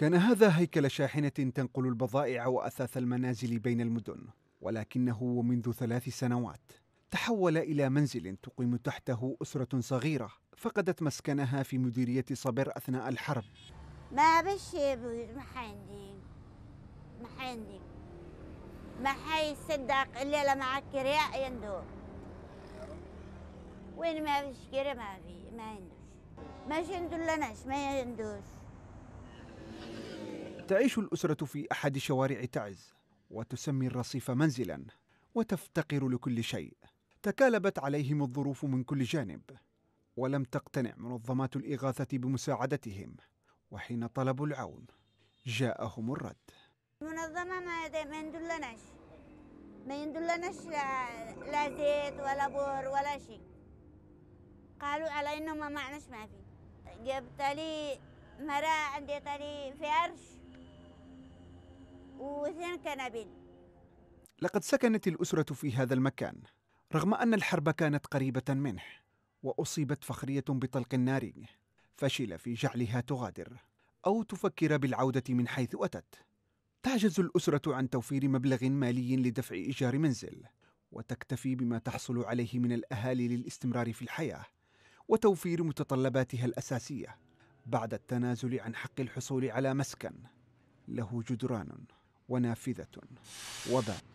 كان هذا هيكل شاحنة تنقل البضائع وأثاث المنازل بين المدن ولكنه منذ ثلاث سنوات تحول إلى منزل تقيم تحته أسرة صغيرة فقدت مسكنها في مديرية صبر أثناء الحرب ما بش ما محندي ما حي صدق إلا مع كراء يندور وين ما فيش كراء ما في ما يندوش ما يندولناش ما يندوش تعيش الأسرة في أحد شوارع تعز وتسمي الرصيف منزلا وتفتقر لكل شيء تكالبت عليهم الظروف من كل جانب ولم تقتنع منظمات الإغاثة بمساعدتهم وحين طلبوا العون جاءهم الرد منظمة ما, ما يندلناش ما يندلناش لا زيت ولا بور ولا شيء قالوا على انه ما معناش ما في جبت لي مرأة عندي تالي في عرش كنب لقد سكنت الأسرة في هذا المكان رغم أن الحرب كانت قريبة منه وأصيبت فخرية بطلق ناري فشل في جعلها تغادر أو تفكر بالعودة من حيث أتت تعجز الأسرة عن توفير مبلغ مالي لدفع إيجار منزل وتكتفي بما تحصل عليه من الأهالي للاستمرار في الحياة وتوفير متطلباتها الأساسية بعد التنازل عن حق الحصول على مسكن له جدران ونافذة وباب